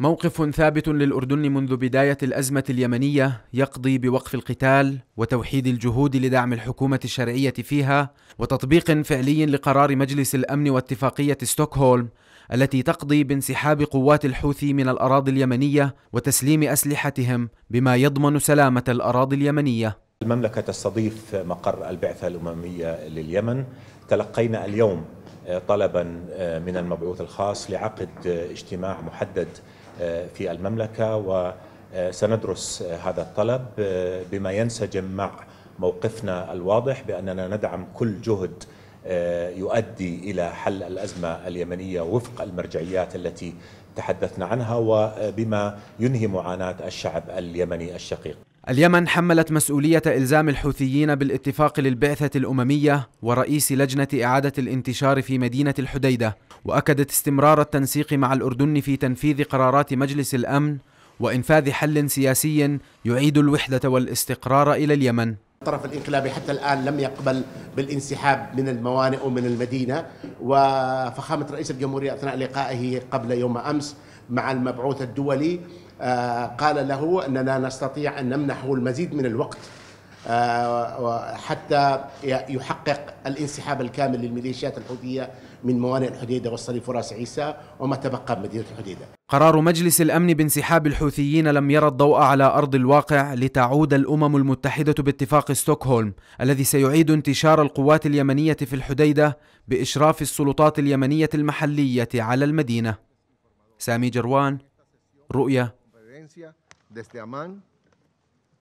موقف ثابت للأردن منذ بداية الأزمة اليمنية يقضي بوقف القتال وتوحيد الجهود لدعم الحكومة الشرعية فيها وتطبيق فعلي لقرار مجلس الأمن واتفاقية ستوكهولم التي تقضي بانسحاب قوات الحوثي من الأراضي اليمنية وتسليم أسلحتهم بما يضمن سلامة الأراضي اليمنية المملكة تستضيف مقر البعثة الأممية لليمن تلقينا اليوم آه، طلبا آه، من المبعوث الخاص لعقد آه، اجتماع محدد في المملكة وسندرس هذا الطلب بما ينسجم مع موقفنا الواضح بأننا ندعم كل جهد يؤدي إلى حل الأزمة اليمنية وفق المرجعيات التي تحدثنا عنها وبما ينهي معاناة الشعب اليمني الشقيق اليمن حملت مسؤولية إلزام الحوثيين بالاتفاق للبعثة الأممية ورئيس لجنة إعادة الانتشار في مدينة الحديدة وأكدت استمرار التنسيق مع الأردن في تنفيذ قرارات مجلس الأمن وإنفاذ حل سياسي يعيد الوحدة والاستقرار إلى اليمن الطرف الانقلابي حتى الان لم يقبل بالانسحاب من الموانئ ومن المدينه وفخامه رئيس الجمهوريه اثناء لقائه قبل يوم امس مع المبعوث الدولي آه، قال له أننا نستطيع أن نمنحه المزيد من الوقت آه، حتى يحقق الانسحاب الكامل للميليشيات الحوثية من موانئ الحديدة والصليف وراس عيسى وما تبقى مدينة الحديدة قرار مجلس الأمن بانسحاب الحوثيين لم يرى الضوء على أرض الواقع لتعود الأمم المتحدة باتفاق ستوكهولم الذي سيعيد انتشار القوات اليمنية في الحديدة بإشراف السلطات اليمنية المحلية على المدينة سامي جروان رؤيا desde este Amán